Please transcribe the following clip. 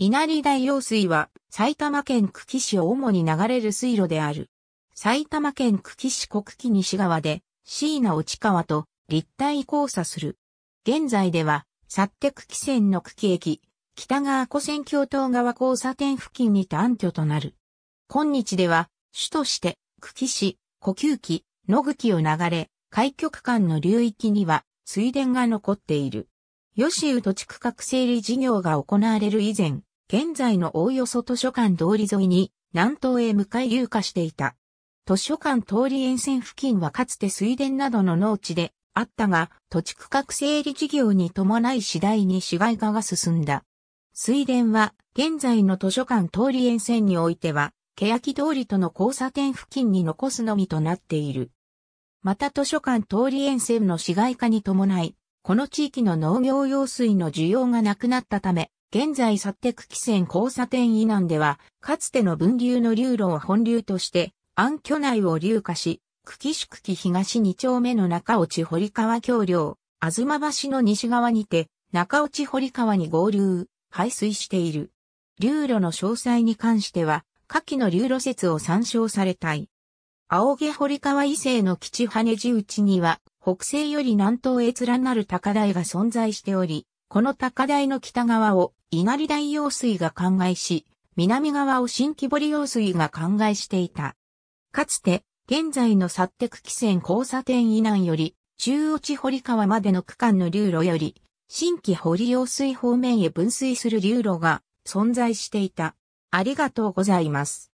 稲荷大用水は埼玉県久喜市を主に流れる水路である。埼玉県久喜市国喜西側で椎名落川と立体交差する。現在では、去って久喜線の久喜駅、北川湖線橋東側交差点付近に短暗居となる。今日では、主として久喜市、呼吸器、野口を流れ、海局間の流域には水田が残っている。吉宇土地区画整理事業が行われる以前、現在のおおよそ図書館通り沿いに南東へ向かい流下していた。図書館通り沿線付近はかつて水田などの農地であったが、土地区画整理事業に伴い次第に市街化が進んだ。水田は、現在の図書館通り沿線においては、欅通りとの交差点付近に残すのみとなっている。また図書館通り沿線の市街化に伴い、この地域の農業用水の需要がなくなったため、現在サッテク汽船交差点以南では、かつての分流の流路を本流として、暗渠内を流下し、久喜市久喜東2丁目の中落堀川橋梁、あずま橋の西側にて、中落堀川に合流、排水している。流路の詳細に関しては、下記の流路説を参照されたい。青毛堀川伊勢の基地羽地内には、北西より南東へ連なる高台が存在しており、この高台の北側を稲荷大用水が灌漑し、南側を新木堀用水が灌漑していた。かつて、現在の薩テク汽船交差点以南より、中央地堀川までの区間の流路より、新規堀用水方面へ分水する流路が存在していた。ありがとうございます。